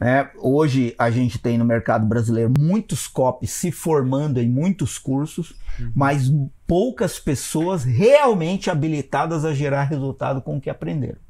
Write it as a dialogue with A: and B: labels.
A: Né? Hoje a gente tem no mercado brasileiro muitos copies se formando em muitos cursos, uhum. mas poucas pessoas realmente habilitadas a gerar resultado com o que aprenderam.